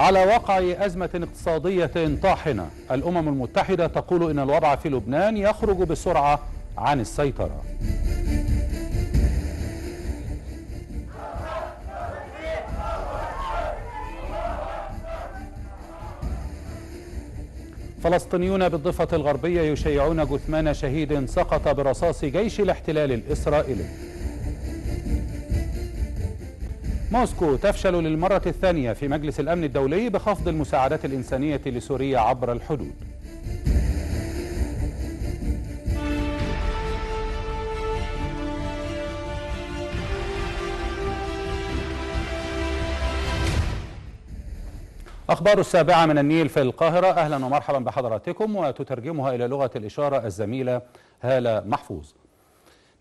على وقع أزمة اقتصادية طاحنة الأمم المتحدة تقول إن الوضع في لبنان يخرج بسرعة عن السيطرة فلسطينيون بالضفة الغربية يشيعون جثمان شهيد سقط برصاص جيش الاحتلال الإسرائيلي موسكو تفشل للمرة الثانية في مجلس الأمن الدولي بخفض المساعدات الإنسانية لسوريا عبر الحدود أخبار السابعة من النيل في القاهرة أهلا ومرحبا بحضراتكم وتترجمها إلى لغة الإشارة الزميلة هالة محفوظ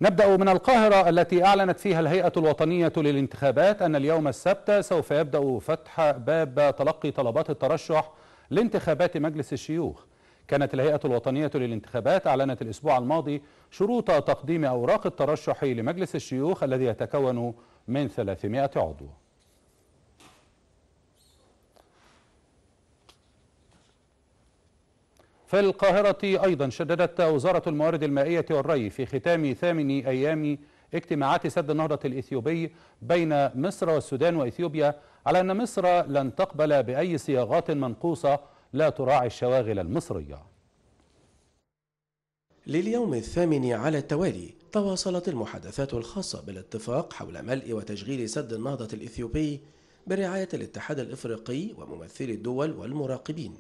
نبدأ من القاهرة التي أعلنت فيها الهيئة الوطنية للانتخابات أن اليوم السبت سوف يبدأ فتح باب تلقي طلبات الترشح لانتخابات مجلس الشيوخ كانت الهيئة الوطنية للانتخابات أعلنت الأسبوع الماضي شروط تقديم أوراق الترشح لمجلس الشيوخ الذي يتكون من 300 عضو في القاهرة أيضا شددت وزارة الموارد المائية والري في ختام ثامن أيام اجتماعات سد النهضة الإثيوبي بين مصر والسودان وإثيوبيا على أن مصر لن تقبل بأي صياغات منقوصة لا تراعي الشواغل المصرية لليوم الثامن على التوالي تواصلت المحادثات الخاصة بالاتفاق حول ملء وتشغيل سد النهضة الإثيوبي برعاية الاتحاد الإفريقي وممثلي الدول والمراقبين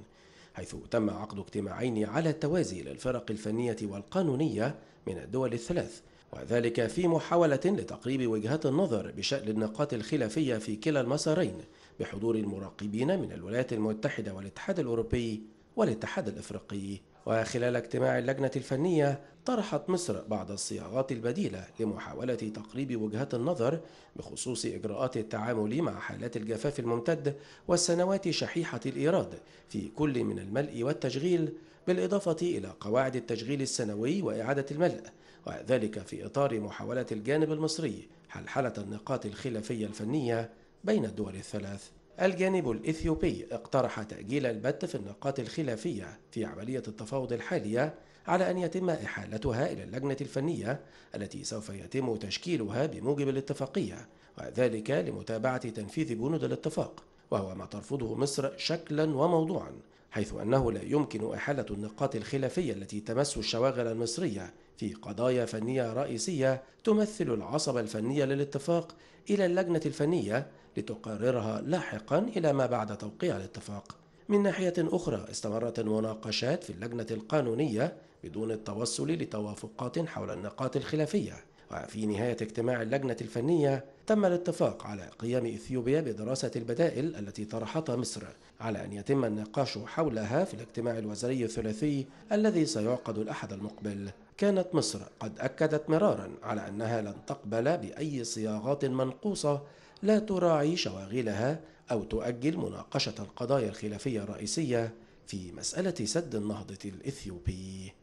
حيث تم عقد اجتماعين على التوازي للفرق الفنية والقانونية من الدول الثلاث وذلك في محاولة لتقريب وجهات النظر بشأن النقاط الخلافية في كلا المسارين بحضور المراقبين من الولايات المتحدة والاتحاد الأوروبي والاتحاد الإفريقي وخلال اجتماع اللجنة الفنية طرحت مصر بعض الصياغات البديلة لمحاولة تقريب وجهات النظر بخصوص إجراءات التعامل مع حالات الجفاف الممتد والسنوات شحيحة الإيراد في كل من الملء والتشغيل بالإضافة إلى قواعد التشغيل السنوي وإعادة الملء وذلك في إطار محاولة الجانب المصري حلحلة النقاط الخلافية الفنية بين الدول الثلاث الجانب الإثيوبي اقترح تأجيل البت في النقاط الخلافية في عملية التفاوض الحالية على أن يتم إحالتها إلى اللجنة الفنية التي سوف يتم تشكيلها بموجب الاتفاقية وذلك لمتابعة تنفيذ بنود الاتفاق وهو ما ترفضه مصر شكلا وموضوعا حيث أنه لا يمكن إحالة النقاط الخلافية التي تمس الشواغل المصرية في قضايا فنية رئيسية تمثل العصب الفنية للاتفاق إلى اللجنة الفنية لتقررها لاحقا إلى ما بعد توقيع الاتفاق من ناحية أخرى استمرت المناقشات في اللجنة القانونية بدون التوصل لتوافقات حول النقاط الخلافية وفي نهاية اجتماع اللجنة الفنية تم الاتفاق على قيام إثيوبيا بدراسة البدائل التي طرحتها مصر على أن يتم النقاش حولها في الاجتماع الوزاري الثلاثي الذي سيعقد الأحد المقبل كانت مصر قد أكدت مرارا على أنها لن تقبل بأي صياغات منقوصة لا تراعي شواغلها أو تؤجل مناقشة القضايا الخلافية الرئيسية في مسألة سد النهضة الإثيوبي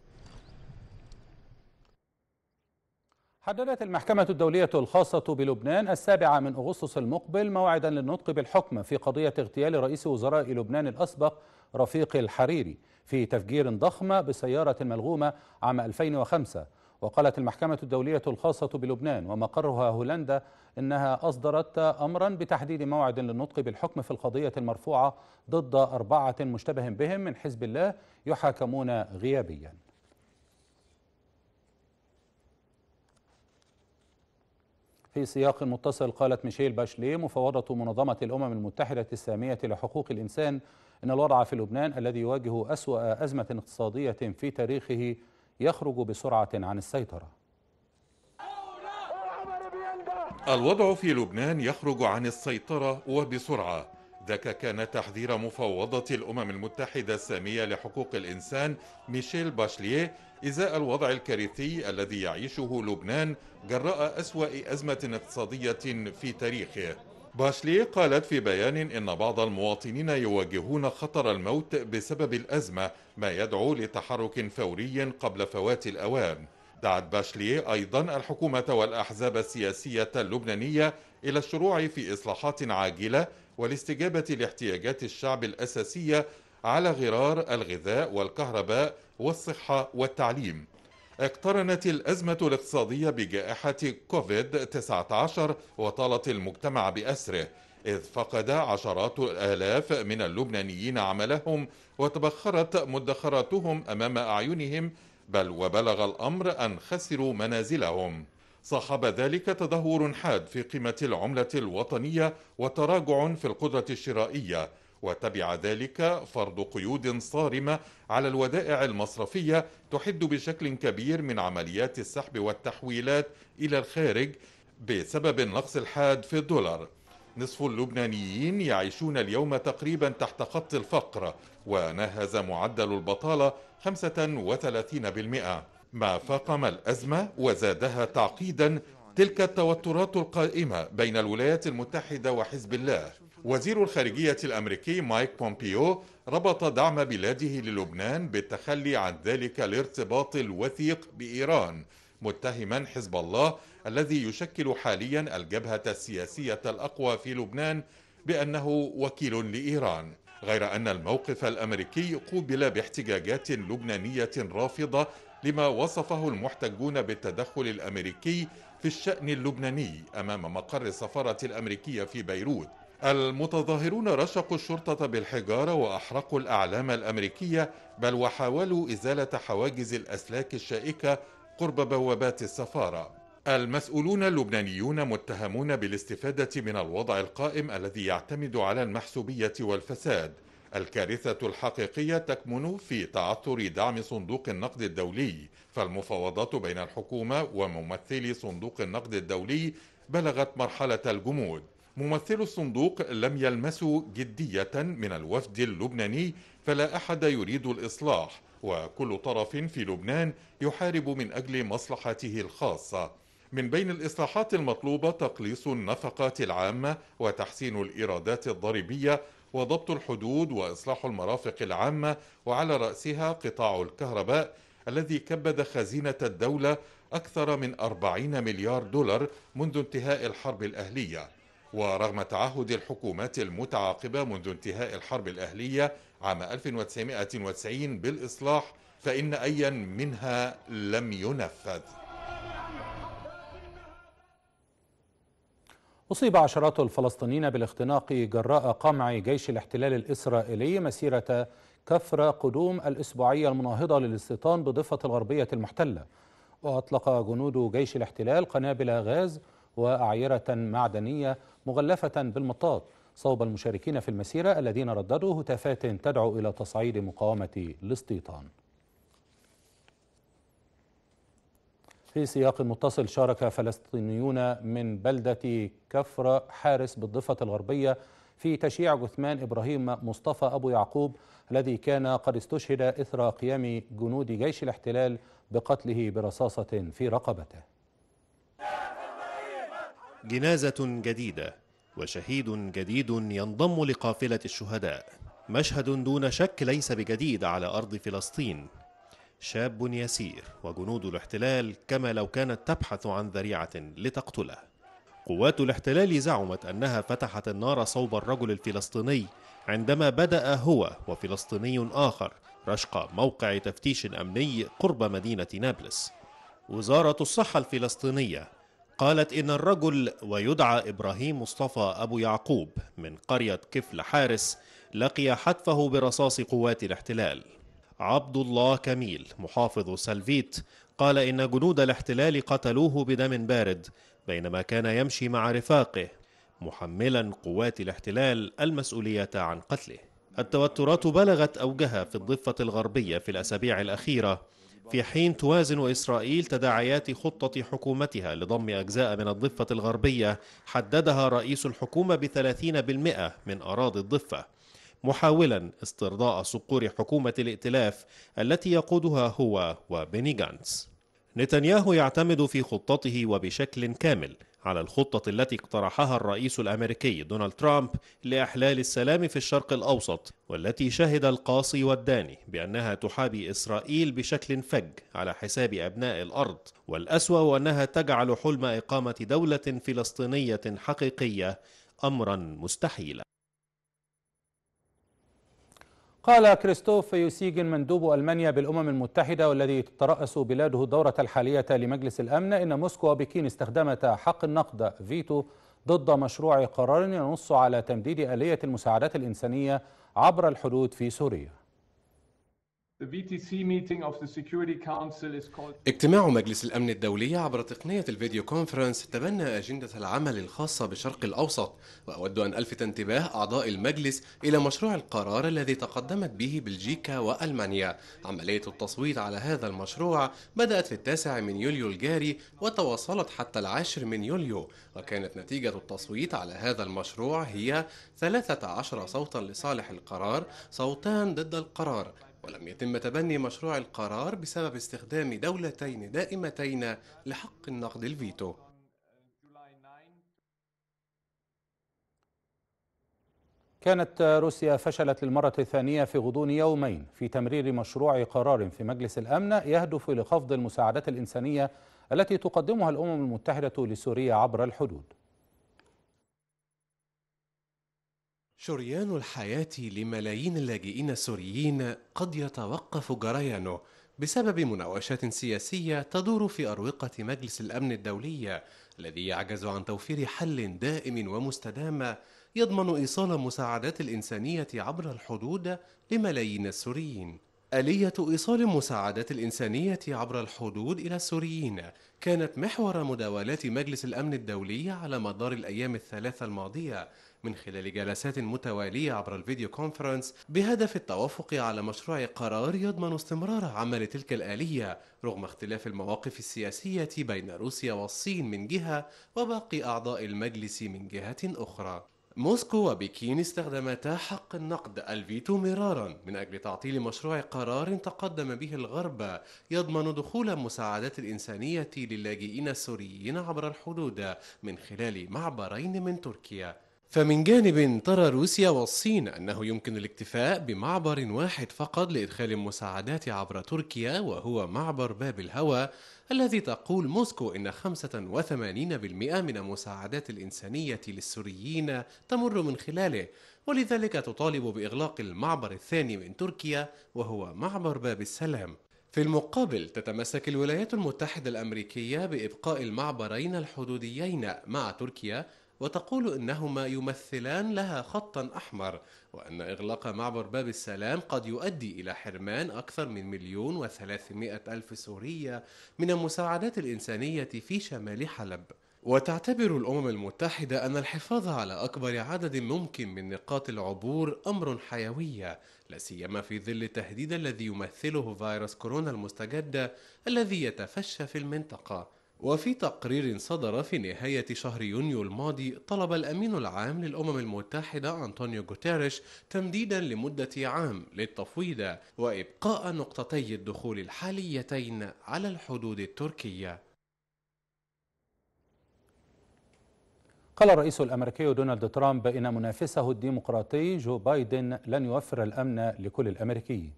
حددت المحكمة الدولية الخاصة بلبنان السابعة من أغسطس المقبل موعدا للنطق بالحكم في قضية اغتيال رئيس وزراء لبنان الأسبق رفيق الحريري في تفجير ضخم بسيارة ملغومة عام 2005 وقالت المحكمة الدولية الخاصة بلبنان ومقرها هولندا إنها أصدرت أمرا بتحديد موعد للنطق بالحكم في القضية المرفوعة ضد أربعة مشتبه بهم من حزب الله يحاكمون غيابيا في سياق متصل قالت ميشيل باشلي مفوضة منظمة الأمم المتحدة السامية لحقوق الإنسان إن الوضع في لبنان الذي يواجه أسوأ أزمة اقتصادية في تاريخه يخرج بسرعة عن السيطرة الوضع في لبنان يخرج عن السيطرة وبسرعة ذاك كان تحذير مفوضة الأمم المتحدة السامية لحقوق الإنسان ميشيل باشليه إزاء الوضع الكارثي الذي يعيشه لبنان جراء أسوأ أزمة اقتصادية في تاريخه باشلي قالت في بيان إن بعض المواطنين يواجهون خطر الموت بسبب الأزمة ما يدعو لتحرك فوري قبل فوات الأوان دعت باشلي أيضا الحكومة والأحزاب السياسية اللبنانية إلى الشروع في إصلاحات عاجلة والاستجابة لاحتياجات الشعب الأساسية على غرار الغذاء والكهرباء والصحة والتعليم اقترنت الأزمة الاقتصادية بجائحة كوفيد-19 وطالت المجتمع بأسره إذ فقد عشرات الآلاف من اللبنانيين عملهم وتبخرت مدخراتهم أمام أعينهم بل وبلغ الأمر أن خسروا منازلهم صاحب ذلك تدهور حاد في قيمة العملة الوطنية وتراجع في القدرة الشرائية وتبع ذلك فرض قيود صارمة على الودائع المصرفية تحد بشكل كبير من عمليات السحب والتحويلات إلى الخارج بسبب النقص الحاد في الدولار نصف اللبنانيين يعيشون اليوم تقريبا تحت خط الفقر ونهز معدل البطالة 35% ما فاقم الأزمة وزادها تعقيدا تلك التوترات القائمة بين الولايات المتحدة وحزب الله وزير الخارجية الأمريكي مايك بومبيو ربط دعم بلاده للبنان بالتخلي عن ذلك الارتباط الوثيق بإيران متهما حزب الله الذي يشكل حاليا الجبهة السياسية الأقوى في لبنان بأنه وكيل لإيران غير أن الموقف الأمريكي قوبل باحتجاجات لبنانية رافضة لما وصفه المحتجون بالتدخل الأمريكي في الشأن اللبناني أمام مقر السفارة الأمريكية في بيروت المتظاهرون رشقوا الشرطة بالحجارة وأحرقوا الأعلام الأمريكية بل وحاولوا إزالة حواجز الأسلاك الشائكة قرب بوابات السفارة المسؤولون اللبنانيون متهمون بالاستفادة من الوضع القائم الذي يعتمد على المحسوبية والفساد الكارثة الحقيقية تكمن في تعثر دعم صندوق النقد الدولي فالمفاوضات بين الحكومة وممثلي صندوق النقد الدولي بلغت مرحلة الجمود ممثلو الصندوق لم يلمسوا جدية من الوفد اللبناني فلا أحد يريد الإصلاح وكل طرف في لبنان يحارب من أجل مصلحته الخاصة من بين الإصلاحات المطلوبة تقليص النفقات العامة وتحسين الإيرادات الضريبية وضبط الحدود وإصلاح المرافق العامة وعلى رأسها قطاع الكهرباء الذي كبد خزينة الدولة أكثر من 40 مليار دولار منذ انتهاء الحرب الأهلية ورغم تعهد الحكومات المتعاقبة منذ انتهاء الحرب الأهلية عام 1990 بالإصلاح فإن أيا منها لم ينفذ أصيب عشرات الفلسطينيين بالاختناق جراء قمع جيش الاحتلال الإسرائيلي مسيرة كفر قدوم الأسبوعية المناهضة للاستيطان بضفة الغربية المحتلة وأطلق جنود جيش الاحتلال قنابل غاز وأعيرة معدنية مغلفة بالمطاط صوب المشاركين في المسيرة الذين رددوا هتافات تدعو إلى تصعيد مقاومة الاستيطان في سياق متصل شارك فلسطينيون من بلدة كفر حارس بالضفة الغربية في تشييع جثمان إبراهيم مصطفى أبو يعقوب الذي كان قد استشهد إثر قيام جنود جيش الاحتلال بقتله برصاصة في رقبته جنازة جديدة وشهيد جديد ينضم لقافلة الشهداء مشهد دون شك ليس بجديد على أرض فلسطين شاب يسير وجنود الاحتلال كما لو كانت تبحث عن ذريعة لتقتله قوات الاحتلال زعمت أنها فتحت النار صوب الرجل الفلسطيني عندما بدأ هو وفلسطيني آخر رشق موقع تفتيش أمني قرب مدينة نابلس وزارة الصحة الفلسطينية قالت إن الرجل ويدعى إبراهيم مصطفى أبو يعقوب من قرية كفل حارس لقي حتفه برصاص قوات الاحتلال عبد الله كميل محافظ سلفيت قال إن جنود الاحتلال قتلوه بدم بارد بينما كان يمشي مع رفاقه محملا قوات الاحتلال المسؤولية عن قتله التوترات بلغت أوجها في الضفة الغربية في الأسابيع الأخيرة في حين توازن إسرائيل تداعيات خطة حكومتها لضم أجزاء من الضفة الغربية حددها رئيس الحكومة بثلاثين بالمئة من أراضي الضفة محاولا استرضاء صقور حكومة الائتلاف التي يقودها هو وبيني جانتس نتنياهو يعتمد في خطته وبشكل كامل على الخطة التي اقترحها الرئيس الأمريكي دونالد ترامب لإحلال السلام في الشرق الأوسط والتي شهد القاصي والداني بأنها تحابي إسرائيل بشكل فج على حساب أبناء الأرض والأسوأ أنها تجعل حلم إقامة دولة فلسطينية حقيقية أمرا مستحيلا قال كريستوف يوسيجن مندوب ألمانيا بالأمم المتحدة والذي تترأس بلاده الدورة الحالية لمجلس الأمن إن موسكو وبكين استخدمتا حق النقد فيتو ضد مشروع قرار ينص على تمديد آلية المساعدات الإنسانية عبر الحدود في سوريا اجتماع مجلس الأمن الدولي عبر تقنية الفيديو كونفرنس تبنى أجندة العمل الخاصة بالشرق الأوسط وأود أن ألفت انتباه أعضاء المجلس إلى مشروع القرار الذي تقدمت به بلجيكا وألمانيا عملية التصويت على هذا المشروع بدأت في التاسع من يوليو الجاري وتواصلت حتى العاشر من يوليو وكانت نتيجة التصويت على هذا المشروع هي 13 صوتا لصالح القرار صوتان ضد القرار ولم يتم تبني مشروع القرار بسبب استخدام دولتين دائمتين لحق النقد الفيتو كانت روسيا فشلت للمرة الثانية في غضون يومين في تمرير مشروع قرار في مجلس الأمن يهدف لخفض المساعدات الإنسانية التي تقدمها الأمم المتحدة لسوريا عبر الحدود شريان الحياة لملايين اللاجئين السوريين قد يتوقف جريانه بسبب مناوشات سياسية تدور في أروقة مجلس الأمن الدولي الذي يعجز عن توفير حل دائم ومستدام يضمن إيصال مساعدات الإنسانية عبر الحدود لملايين السوريين. آلية إيصال المساعدات الإنسانية عبر الحدود إلى السوريين كانت محور مداولات مجلس الأمن الدولي على مدار الأيام الثلاثة الماضية من خلال جلسات متوالية عبر الفيديو كونفرنس بهدف التوافق على مشروع قرار يضمن استمرار عمل تلك الآلية رغم اختلاف المواقف السياسية بين روسيا والصين من جهة وباقي أعضاء المجلس من جهة أخرى موسكو وبكين استخدمتا حق النقد الفيتو مرارا من أجل تعطيل مشروع قرار تقدم به الغرب يضمن دخول مساعدات الإنسانية للاجئين السوريين عبر الحدود من خلال معبرين من تركيا فمن جانب ترى روسيا والصين أنه يمكن الاكتفاء بمعبر واحد فقط لإدخال المساعدات عبر تركيا وهو معبر باب الهوى الذي تقول موسكو إن 85% من المساعدات الإنسانية للسوريين تمر من خلاله ولذلك تطالب بإغلاق المعبر الثاني من تركيا وهو معبر باب السلام في المقابل تتمسك الولايات المتحدة الأمريكية بإبقاء المعبرين الحدوديين مع تركيا وتقول انهما يمثلان لها خطا احمر وان اغلاق معبر باب السلام قد يؤدي الى حرمان اكثر من مليون وثلاثمائه الف سوريه من المساعدات الانسانيه في شمال حلب وتعتبر الأمم المتحدة أن الحفاظ على أكبر عدد ممكن من نقاط العبور أمر حيوية، لا سيما في ظل التهديد الذي يمثله فيروس كورونا المستجدة الذي يتفشى في المنطقة، وفي تقرير صدر في نهاية شهر يونيو الماضي طلب الأمين العام للأمم المتحدة أنطونيو غوتيريش تمديدا لمدة عام للتفويض وإبقاء نقطتي الدخول الحاليتين على الحدود التركية قال الرئيس الامريكي دونالد ترامب ان منافسه الديمقراطي جو بايدن لن يوفر الامن لكل الامريكيين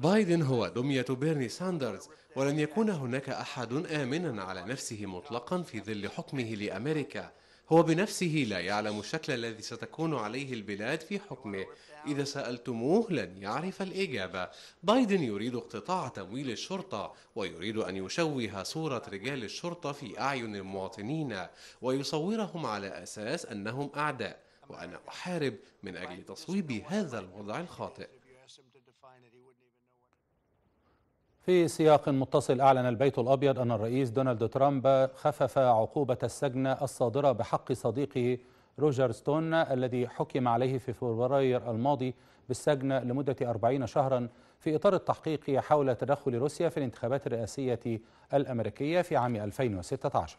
بايدن هو دمية بيرني ساندرز ولن يكون هناك أحد آمنا على نفسه مطلقا في ظل حكمه لأمريكا هو بنفسه لا يعلم الشكل الذي ستكون عليه البلاد في حكمه إذا سألتموه لن يعرف الإجابة بايدن يريد اقتطاع تمويل الشرطة ويريد أن يشوه صورة رجال الشرطة في أعين المواطنين ويصورهم على أساس أنهم أعداء وأنا أحارب من أجل تصويب هذا الوضع الخاطئ في سياق متصل أعلن البيت الأبيض أن الرئيس دونالد ترامب خفف عقوبة السجن الصادرة بحق صديقه روجر ستون الذي حكم عليه في فبراير الماضي بالسجن لمدة 40 شهرا في إطار التحقيق حول تدخل روسيا في الانتخابات الرئاسية الأمريكية في عام 2016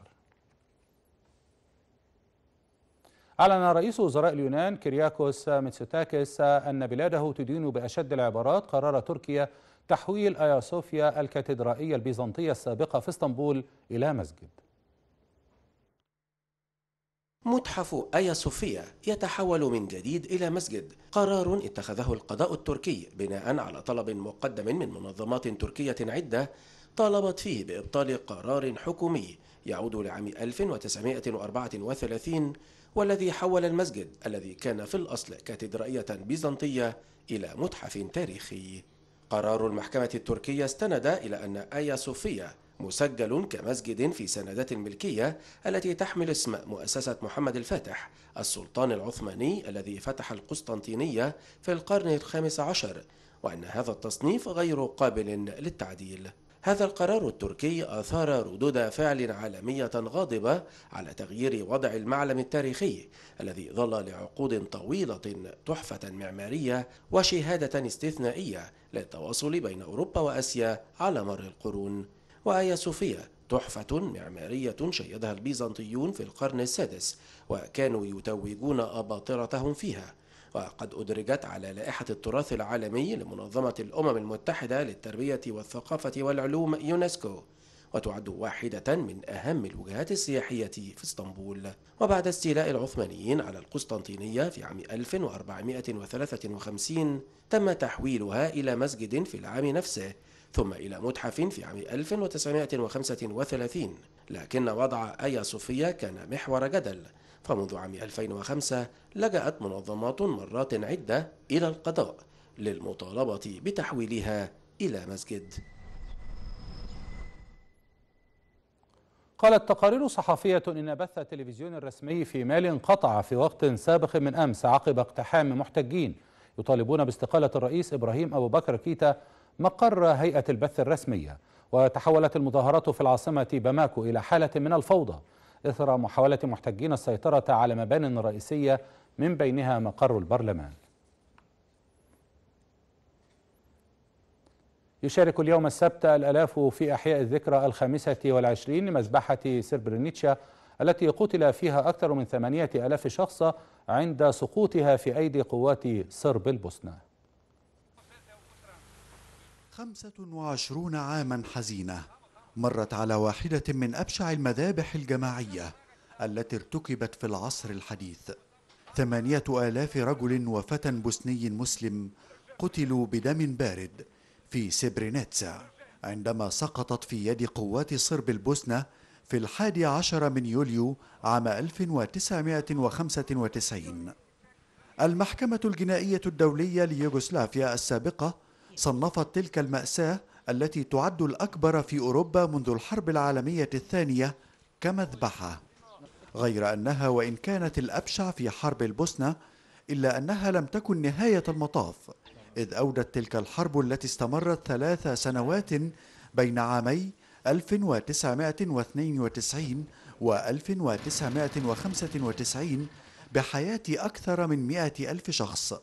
أعلن رئيس وزراء اليونان كرياكوس ميتسوتاكيس أن بلاده تدين بأشد العبارات قرار تركيا تحويل آيا صوفيا الكاتدرائية البيزنطية السابقة في اسطنبول إلى مسجد متحف آيا صوفيا يتحول من جديد إلى مسجد قرار اتخذه القضاء التركي بناء على طلب مقدم من منظمات تركية عدة طالبت فيه بإبطال قرار حكومي يعود لعام 1934 والذي حول المسجد الذي كان في الأصل كاتدرائية بيزنطية إلى متحف تاريخي قرار المحكمة التركية استند إلى أن آيا صوفيا مسجل كمسجد في سندات الملكية التي تحمل اسم مؤسسة محمد الفاتح السلطان العثماني الذي فتح القسطنطينية في القرن الخامس عشر وأن هذا التصنيف غير قابل للتعديل هذا القرار التركي أثار ردود فعل عالمية غاضبة على تغيير وضع المعلم التاريخي الذي ظل لعقود طويلة تحفة معمارية وشهادة استثنائية للتواصل بين أوروبا وأسيا على مر القرون وآيا صوفيا تحفة معمارية شيدها البيزنطيون في القرن السادس وكانوا يتوجون أباطرتهم فيها وقد أدرجت على لائحة التراث العالمي لمنظمة الأمم المتحدة للتربية والثقافة والعلوم يونسكو وتعد واحدة من أهم الوجهات السياحية في اسطنبول وبعد استيلاء العثمانيين على القسطنطينية في عام 1453 تم تحويلها إلى مسجد في العام نفسه ثم إلى متحف في عام 1935 لكن وضع آيا صوفيا كان محور جدل فمنذ عام 2005 لجأت منظمات مرات عدة إلى القضاء للمطالبة بتحويلها إلى مسجد قالت تقارير صحفية إن بث التلفزيون الرسمي في مالي انقطع في وقت سابق من أمس عقب اقتحام محتجين يطالبون باستقالة الرئيس إبراهيم أبو بكر كيتا مقر هيئة البث الرسمية وتحولت المظاهرات في العاصمة باماكو إلى حالة من الفوضى إثر محاولة محتجين السيطرة على مبان رئيسية من بينها مقر البرلمان يشارك اليوم السبت الألاف في أحياء الذكرى الخامسة والعشرين لمذبحة سربرنيتشا التي قتل فيها أكثر من ثمانية ألاف شخص عند سقوطها في أيدي قوات صرب البوسنة 25 عاما حزينة مرت على واحدة من أبشع المذابح الجماعية التي ارتكبت في العصر الحديث ثمانية آلاف رجل وفتى بوسني مسلم قتلوا بدم بارد في سبرينيتسا عندما سقطت في يد قوات صرب البوسنة في الحادي عشر من يوليو عام 1995 المحكمة الجنائية الدولية ليوغوسلافيا السابقة صنفت تلك المأساة التي تعد الأكبر في أوروبا منذ الحرب العالمية الثانية كمذبحة غير أنها وإن كانت الأبشع في حرب البوسنة إلا أنها لم تكن نهاية المطاف إذ أودت تلك الحرب التي استمرت ثلاث سنوات بين عامي 1992 و 1995 بحياة أكثر من مئة ألف شخص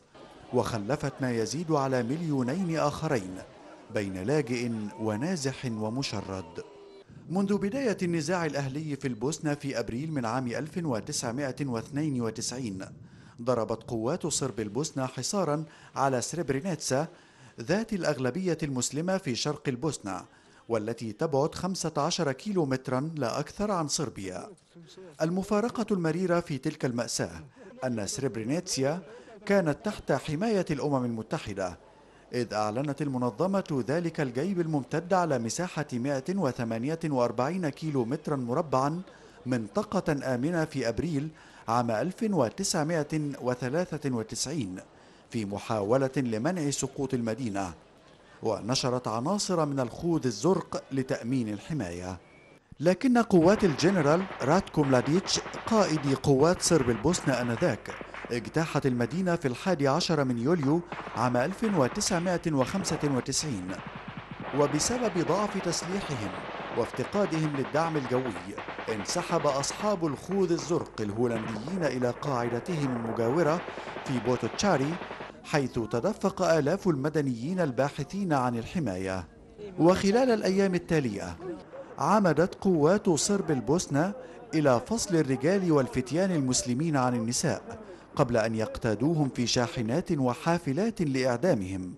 وخلفت ما يزيد على مليونين آخرين بين لاجئ ونازح ومشرد منذ بداية النزاع الأهلي في البوسنة في أبريل من عام 1992 ضربت قوات صرب البوسنة حصارا على سريبرينيتسا ذات الأغلبية المسلمة في شرق البوسنة والتي تبعد 15 كيلو مترا لا أكثر عن صربيا المفارقة المريرة في تلك المأساة أن سريبرينيتسيا كانت تحت حماية الأمم المتحدة إذ أعلنت المنظمة ذلك الجيب الممتد على مساحة 148 كيلو مترا مربعا منطقة آمنة في أبريل عام 1993 في محاولة لمنع سقوط المدينة ونشرت عناصر من الخوذ الزرق لتأمين الحماية لكن قوات الجنرال راتكو ملاديتش قائد قوات صرب البوسنة أنذاك اجتاحت المدينة في الحادي عشر من يوليو عام 1995 وبسبب ضعف تسليحهم وافتقادهم للدعم الجوي انسحب أصحاب الخوذ الزرق الهولنديين إلى قاعدتهم المجاورة في بوتو تشاري حيث تدفق آلاف المدنيين الباحثين عن الحماية وخلال الأيام التالية عمدت قوات صرب البوسنة إلى فصل الرجال والفتيان المسلمين عن النساء قبل أن يقتادوهم في شاحنات وحافلات لإعدامهم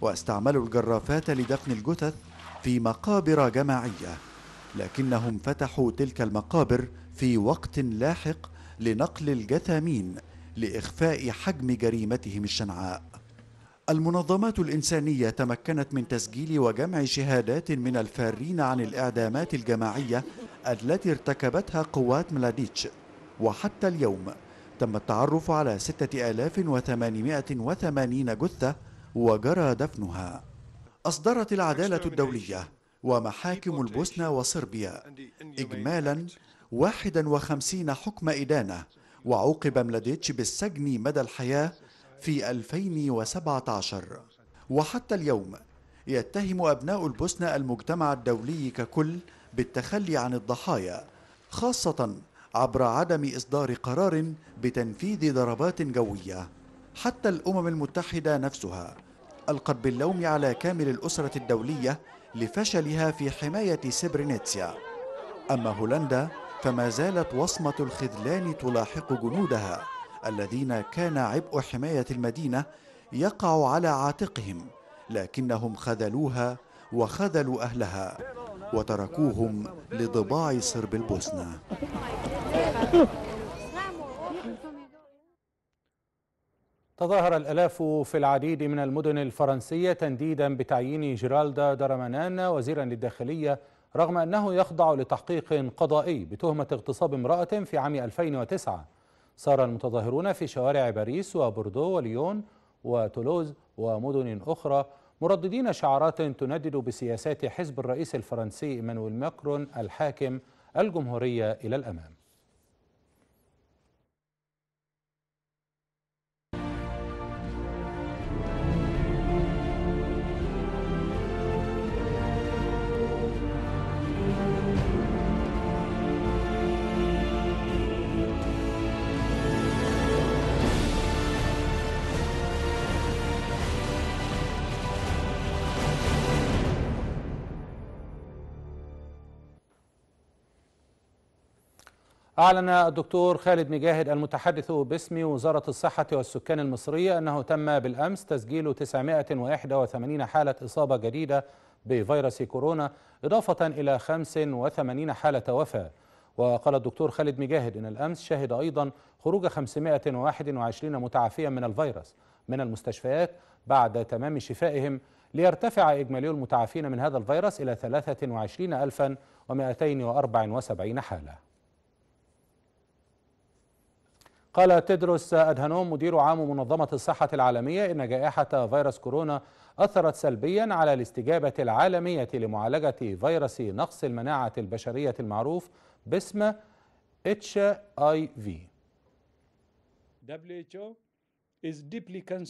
واستعملوا الجرافات لدفن الجثث في مقابر جماعية لكنهم فتحوا تلك المقابر في وقت لاحق لنقل الجثامين لإخفاء حجم جريمتهم الشنعاء المنظمات الإنسانية تمكنت من تسجيل وجمع شهادات من الفارين عن الإعدامات الجماعية التي ارتكبتها قوات ملاديتش وحتى اليوم تم التعرف على 6880 جثة وجرى دفنها أصدرت العدالة الدولية ومحاكم البوسنة وصربيا إجمالا 51 حكم إدانة وعوقب ملاديتش بالسجن مدى الحياة في 2017 وحتى اليوم يتهم أبناء البوسنة المجتمع الدولي ككل بالتخلي عن الضحايا خاصة عبر عدم إصدار قرار بتنفيذ ضربات جوية حتى الأمم المتحدة نفسها ألقت باللوم على كامل الأسرة الدولية لفشلها في حماية سبرينيتسيا أما هولندا فما زالت وصمة الخذلان تلاحق جنودها الذين كان عبء حماية المدينة يقع على عاتقهم لكنهم خذلوها وخذلوا أهلها وتركوهم لضباع صرب البوسنة تظاهر الألاف في العديد من المدن الفرنسية تنديدا بتعيين جيرالدا درمانان وزيرا للداخلية رغم أنه يخضع لتحقيق قضائي بتهمة اغتصاب امرأة في عام 2009 سار المتظاهرون في شوارع باريس وبوردو وليون وتولوز ومدن أخرى مرددين شعارات تندد بسياسات حزب الرئيس الفرنسي ايمانويل ماكرون الحاكم الجمهوريه الى الامام أعلن الدكتور خالد مجاهد المتحدث باسم وزارة الصحة والسكان المصرية أنه تم بالأمس تسجيل 981 حالة إصابة جديدة بفيروس كورونا إضافة إلى 85 حالة وفاة وقال الدكتور خالد مجاهد إن الأمس شهد أيضا خروج 521 متعافيا من الفيروس من المستشفيات بعد تمام شفائهم ليرتفع إجمالي المتعافين من هذا الفيروس إلى 23274 حالة قال تدرس أدهنوم مدير عام منظمة الصحة العالمية إن جائحة فيروس كورونا أثرت سلبيا على الاستجابة العالمية لمعالجة فيروس نقص المناعة البشرية المعروف باسم HIV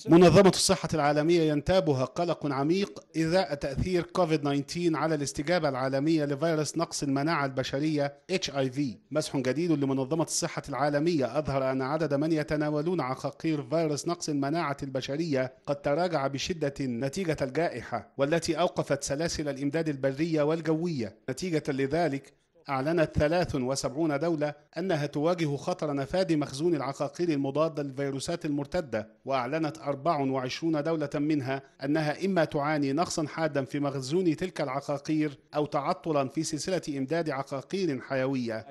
منظمة الصحة العالمية ينتابها قلق عميق إذا تأثير كوفيد 19 على الاستجابة العالمية لفيروس نقص المناعة البشرية HIV مسح جديد لمنظمة الصحة العالمية أظهر أن عدد من يتناولون عقاقير فيروس نقص المناعة البشرية قد تراجع بشدة نتيجة الجائحة والتي أوقفت سلاسل الإمداد البرية والجوية نتيجة لذلك أعلنت 73 دولة أنها تواجه خطر نفاد مخزون العقاقير المضادة للفيروسات المرتدة وأعلنت 24 دولة منها أنها إما تعاني نقصا حادا في مخزون تلك العقاقير أو تعطلا في سلسلة إمداد عقاقير حيوية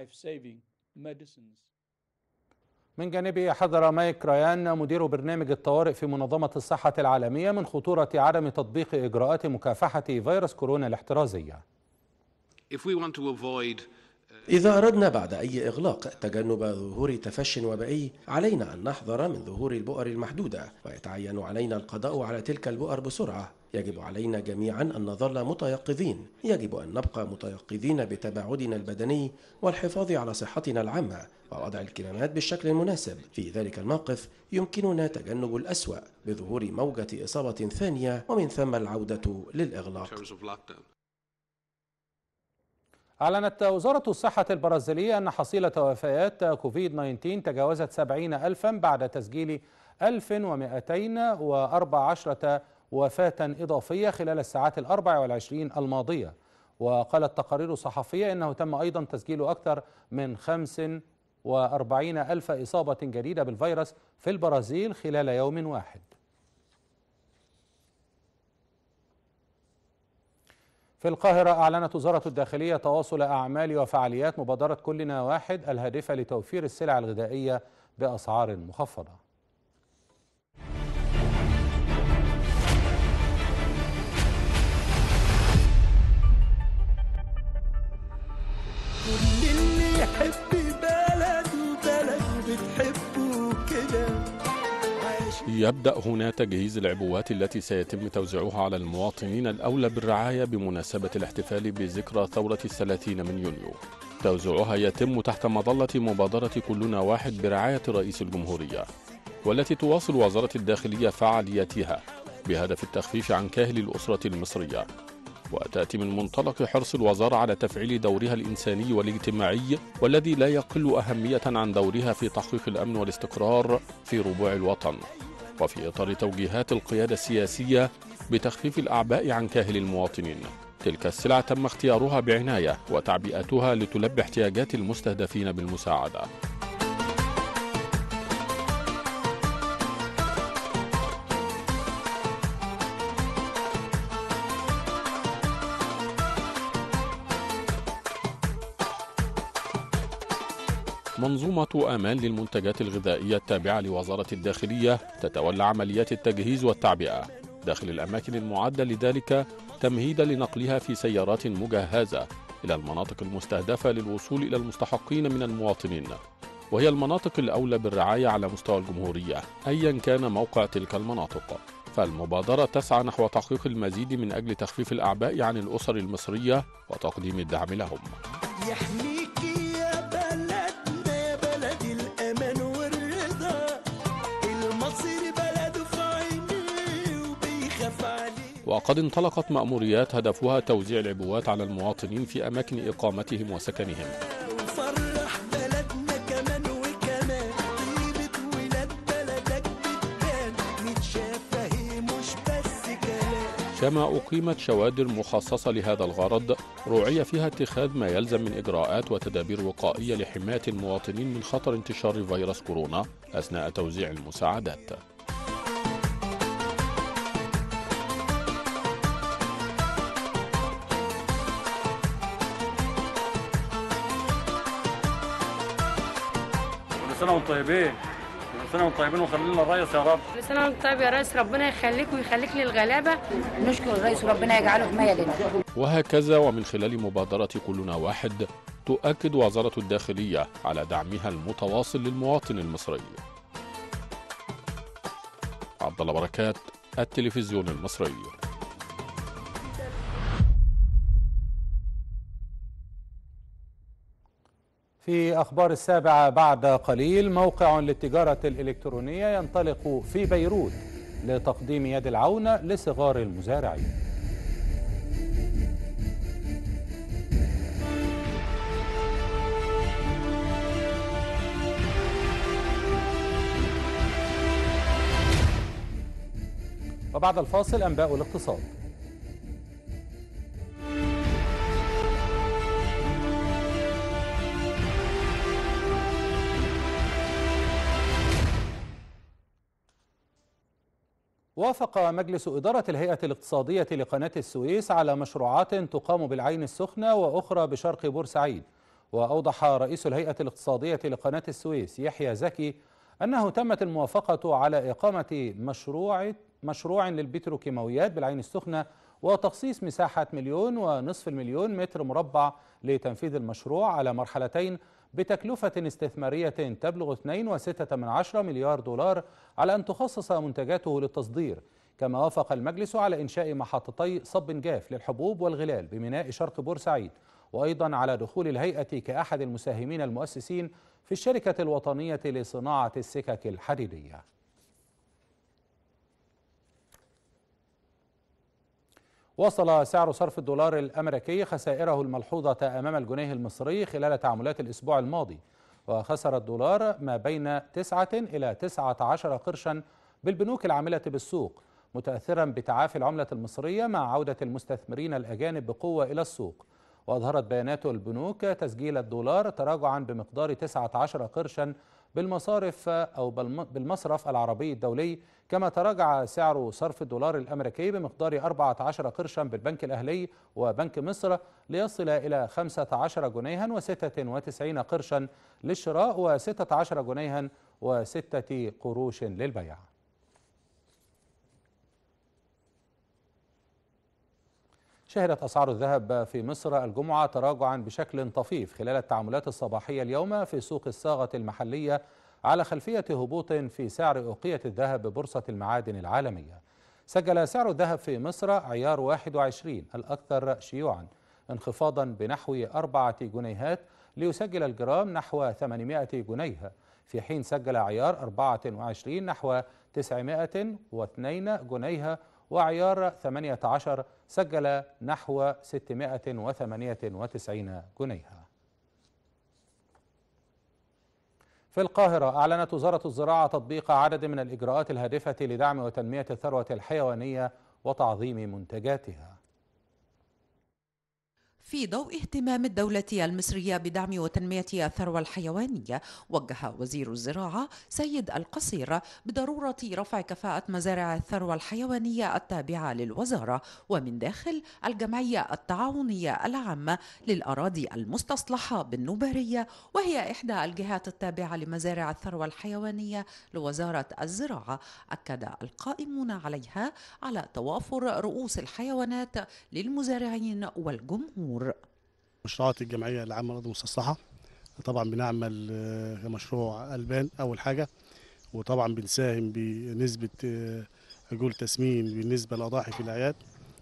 من جانبه حذر مايك ريان مدير برنامج الطوارئ في منظمة الصحة العالمية من خطورة عدم تطبيق إجراءات مكافحة فيروس كورونا الاحترازية Uh, إذا أردنا بعد أي إغلاق تجنب ظهور تفش وبائي علينا أن نحذر من ظهور البؤر المحدودة ويتعين علينا القضاء على تلك البؤر بسرعة يجب علينا جميعا أن نظل متيقظين يجب أن نبقى متيقظين بتباعدنا البدني والحفاظ على صحتنا العامة ووضع الكمامات بالشكل المناسب في ذلك الموقف يمكننا تجنب الأسوأ بظهور موجة إصابة ثانية ومن ثم العودة للإغلاق أعلنت وزارة الصحة البرازيلية أن حصيلة وفيات كوفيد 19 تجاوزت 70 ألفا بعد تسجيل 1214 وفاة إضافية خلال الساعات الأربع والعشرين الماضية وقالت تقارير صحفية أنه تم أيضا تسجيل أكثر من 45 ألف إصابة جديدة بالفيروس في البرازيل خلال يوم واحد في القاهرة أعلنت وزارة الداخلية تواصل أعمال وفعاليات مبادرة كلنا واحد الهادفة لتوفير السلع الغذائية بأسعار مخفضة كل اللي يبدأ هنا تجهيز العبوات التي سيتم توزيعها على المواطنين الأولى بالرعاية بمناسبة الاحتفال بذكرى ثورة الثلاثين من يونيو توزيعها يتم تحت مظلة مبادرة كلنا واحد برعاية رئيس الجمهورية والتي تواصل وزارة الداخلية فعالياتها بهدف التخفيف عن كاهل الأسرة المصرية وتأتي من منطلق حرص الوزارة على تفعيل دورها الإنساني والاجتماعي والذي لا يقل أهمية عن دورها في تحقيق الأمن والاستقرار في ربوع الوطن وفي إطار توجيهات القيادة السياسية بتخفيف الأعباء عن كاهل المواطنين تلك السلع تم اختيارها بعناية وتعبئتها لتلبي احتياجات المستهدفين بالمساعدة منظومة أمان للمنتجات الغذائية التابعة لوزارة الداخلية تتولى عمليات التجهيز والتعبئة داخل الأماكن المعدة لذلك تمهيدا لنقلها في سيارات مجهزة إلى المناطق المستهدفة للوصول إلى المستحقين من المواطنين وهي المناطق الأولى بالرعاية على مستوى الجمهورية أيا كان موقع تلك المناطق فالمبادرة تسعى نحو تحقيق المزيد من أجل تخفيف الأعباء عن الأسر المصرية وتقديم الدعم لهم يحمي وقد انطلقت مأموريات هدفها توزيع العبوات على المواطنين في أماكن إقامتهم وسكنهم كما أقيمت شوادر مخصصة لهذا الغرض روعي فيها اتخاذ ما يلزم من إجراءات وتدابير وقائية لحماية المواطنين من خطر انتشار فيروس كورونا أثناء توزيع المساعدات كل سنه وانتم طيبين كل سنه وانتم طيبين وخلي لنا الريس يا رب كل سنه وانتم طيب يا ريس ربنا يخليك ويخليك للغلابه نشكر الريس وربنا يجعله في لنا وهكذا ومن خلال مبادره كلنا واحد تؤكد وزاره الداخليه على دعمها المتواصل للمواطن المصري عبد الله بركات التلفزيون المصري في أخبار السابعة بعد قليل موقع للتجارة الإلكترونية ينطلق في بيروت لتقديم يد العون لصغار المزارعين وبعد الفاصل أنباء الاقتصاد وافق مجلس إدارة الهيئة الاقتصادية لقناة السويس على مشروعات تقام بالعين السخنة وأخرى بشرق بورسعيد وأوضح رئيس الهيئة الاقتصادية لقناة السويس يحيى زكي أنه تمت الموافقة على إقامة مشروع مشروع للبتروكيماويات بالعين السخنة وتخصيص مساحة مليون ونصف المليون متر مربع لتنفيذ المشروع على مرحلتين بتكلفة استثمارية تبلغ 2.6 مليار دولار على أن تخصص منتجاته للتصدير كما وافق المجلس على إنشاء محطتي صب جاف للحبوب والغلال بميناء شرق بورسعيد وأيضا على دخول الهيئة كأحد المساهمين المؤسسين في الشركة الوطنية لصناعة السكك الحديدية وصل سعر صرف الدولار الأمريكي خسائره الملحوظة أمام الجنيه المصري خلال تعاملات الأسبوع الماضي وخسر الدولار ما بين 9 إلى 19 قرشا بالبنوك العاملة بالسوق متأثرا بتعافي العملة المصرية مع عودة المستثمرين الأجانب بقوة إلى السوق وأظهرت بيانات البنوك تسجيل الدولار تراجعا بمقدار 19 قرشا بالمصارف أو بالمصرف العربي الدولي كما تراجع سعر صرف الدولار الأمريكي بمقدار 14 قرشا بالبنك الأهلي وبنك مصر ليصل إلى 15 جنيها و96 قرشا للشراء و16 جنيها و6 قروش للبيع شهدت أسعار الذهب في مصر الجمعة تراجعا بشكل طفيف خلال التعاملات الصباحية اليوم في سوق الصاغة المحلية على خلفية هبوط في سعر أوقية الذهب ببورصة المعادن العالمية سجل سعر الذهب في مصر عيار 21 الأكثر شيوعا انخفاضا بنحو أربعة جنيهات ليسجل الجرام نحو 800 جنيه في حين سجل عيار 24 نحو 902 جنيه وعيار 18 سجل نحو 698 جنيها في القاهرة أعلنت وزارة الزراعة تطبيق عدد من الإجراءات الهادفة لدعم وتنمية الثروة الحيوانية وتعظيم منتجاتها في ضوء اهتمام الدولة المصرية بدعم وتنمية الثروة الحيوانية، وجه وزير الزراعة سيد القصير بضرورة رفع كفاءة مزارع الثروة الحيوانية التابعة للوزارة، ومن داخل الجمعية التعاونية العامة للأراضي المستصلحة بالنوبارية، وهي إحدى الجهات التابعة لمزارع الثروة الحيوانية لوزارة الزراعة، أكد القائمون عليها على توافر رؤوس الحيوانات للمزارعين والجمهور. الأمور مشروعات الجمعية العامة للأرض المستصلحة طبعا بنعمل آه، مشروع ألبان أول حاجة وطبعا بنساهم بنسبة اقول آه، تسمين بالنسبة لأضاحي في الأعياد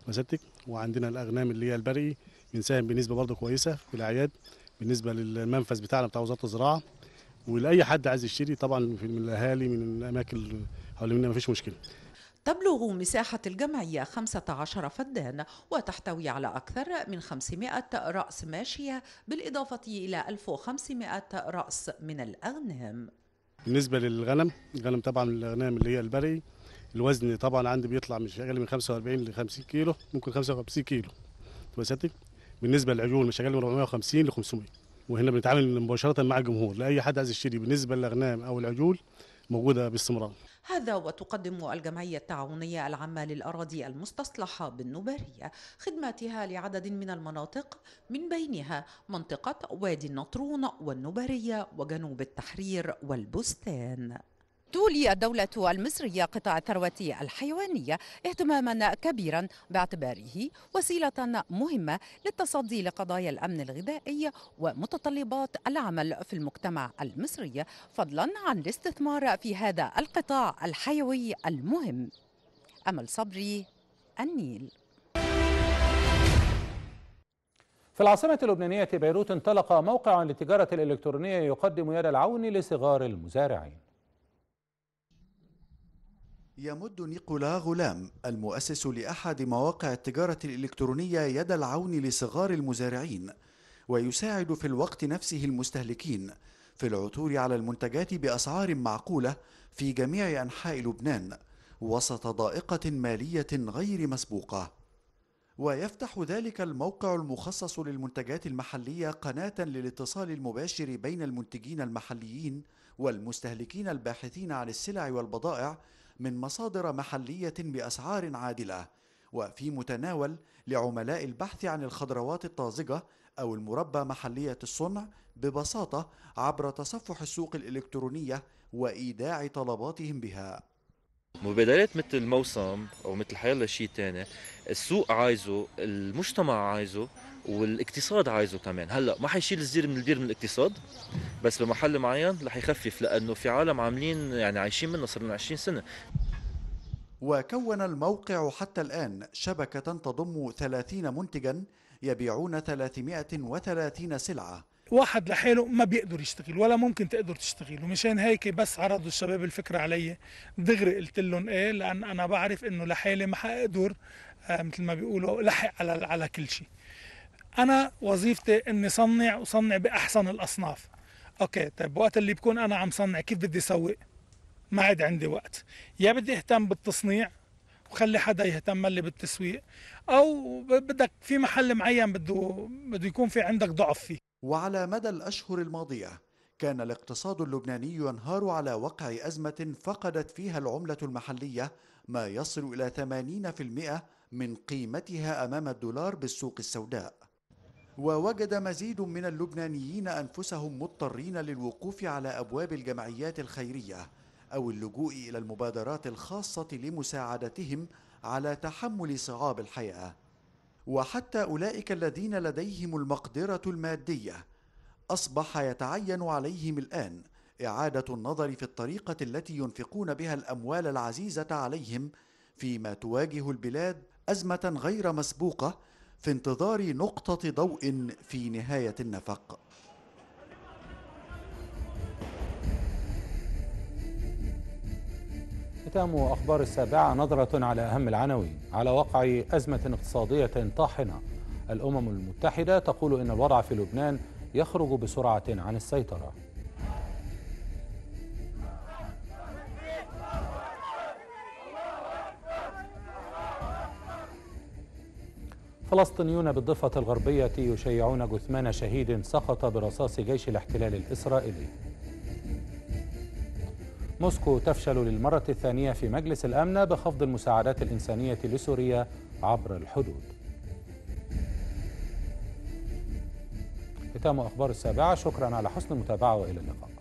مسبتك وعندنا الأغنام اللي هي البرقي بنساهم بنسبة برضه كويسة في الأعياد بالنسبة للمنفذ بتاعنا بتاع وزارة الزراعة ولأي حد عايز يشتري طبعا من الأهالي من الأماكن حوالين ما فيش مشكلة تبلغ مساحة الجمعية 15 فدان وتحتوي على أكثر من 500 رأس ماشية بالإضافة إلى 1500 رأس من الأغنام بالنسبة للغنم الغنم طبعا الأغنام اللي هي البري الوزن طبعا عندي بيطلع مش أقل من 45 ل 50 كيلو ممكن 55 كيلو وساتك بالنسبة للعيون مش أقل من 450 ل 500 وهنا بنتعامل مباشرة مع الجمهور لأي حد عايز يشتري بالنسبة للأغنام أو العجول موجودة باستمرار هذا وتقدم الجمعية التعاونية العامة للأراضي المستصلحة بالنبارية خدماتها لعدد من المناطق من بينها منطقة وادي النطرون والنبارية وجنوب التحرير والبستان تولي الدولة المصرية قطاع الثروة الحيوانية اهتماما كبيرا باعتباره وسيلة مهمة للتصدي لقضايا الأمن الغذائي ومتطلبات العمل في المجتمع المصري فضلا عن الاستثمار في هذا القطاع الحيوي المهم أمل صبري النيل في العاصمة اللبنانية بيروت انطلق موقع للتجارة الإلكترونية يقدم يد العون لصغار المزارعين يمد نيكولا غلام المؤسس لأحد مواقع التجارة الإلكترونية يد العون لصغار المزارعين ويساعد في الوقت نفسه المستهلكين في العثور على المنتجات بأسعار معقولة في جميع أنحاء لبنان وسط ضائقة مالية غير مسبوقة ويفتح ذلك الموقع المخصص للمنتجات المحلية قناة للاتصال المباشر بين المنتجين المحليين والمستهلكين الباحثين عن السلع والبضائع من مصادر محلية بأسعار عادلة وفي متناول لعملاء البحث عن الخضروات الطازجة أو المربى محلية الصنع ببساطة عبر تصفح السوق الإلكترونية وإيداع طلباتهم بها مبادرات مثل الموسم او مثل حيلا شيء تاني السوق عايزه المجتمع عايزه والاقتصاد عايزه كمان هلا ما حيشيل الزير من البير من الاقتصاد بس بمحل معين رح يخفف لانه في عالم عاملين يعني عايشين منه صار لنا 20 سنه وكون الموقع حتى الآن شبكة تضم 30 منتجا يبيعون 330 سلعة واحد لحاله ما بيقدر يشتغل ولا ممكن تقدر تشتغل ومشان هيك بس عرضوا الشباب الفكرة علي دغري قلت لهم ايه لأن أنا بعرف إنه لحالي ما حقدر آه، مثل ما بيقولوا لحق على على كل شيء انا وظيفتي اني صنع وصنع باحسن الاصناف اوكي طيب وقت اللي بكون انا عم صنع كيف بدي اسوي ما عاد عندي وقت يا بدي اهتم بالتصنيع وخلي حدا يهتم لي بالتسويق او بدك في محل معين بده بده يكون في عندك ضعف فيه وعلى مدى الاشهر الماضيه كان الاقتصاد اللبناني ينهار على وقع ازمه فقدت فيها العمله المحليه ما يصل الى 80% من قيمتها امام الدولار بالسوق السوداء ووجد مزيد من اللبنانيين أنفسهم مضطرين للوقوف على أبواب الجمعيات الخيرية أو اللجوء إلى المبادرات الخاصة لمساعدتهم على تحمل صعاب الحياة وحتى أولئك الذين لديهم المقدرة المادية أصبح يتعين عليهم الآن إعادة النظر في الطريقة التي ينفقون بها الأموال العزيزة عليهم فيما تواجه البلاد أزمة غير مسبوقة في انتظار نقطة ضوء في نهاية النفق ختام أخبار السابعة نظرة على أهم العناوين على وقع أزمة اقتصادية طاحنة الأمم المتحدة تقول إن الوضع في لبنان يخرج بسرعة عن السيطرة فلسطينيون بالضفة الغربية يشيعون جثمان شهيد سقط برصاص جيش الاحتلال الإسرائيلي موسكو تفشل للمرة الثانية في مجلس الأمن بخفض المساعدات الإنسانية لسوريا عبر الحدود ختام أخبار السابعة شكرا على حسن المتابعة وإلى اللقاء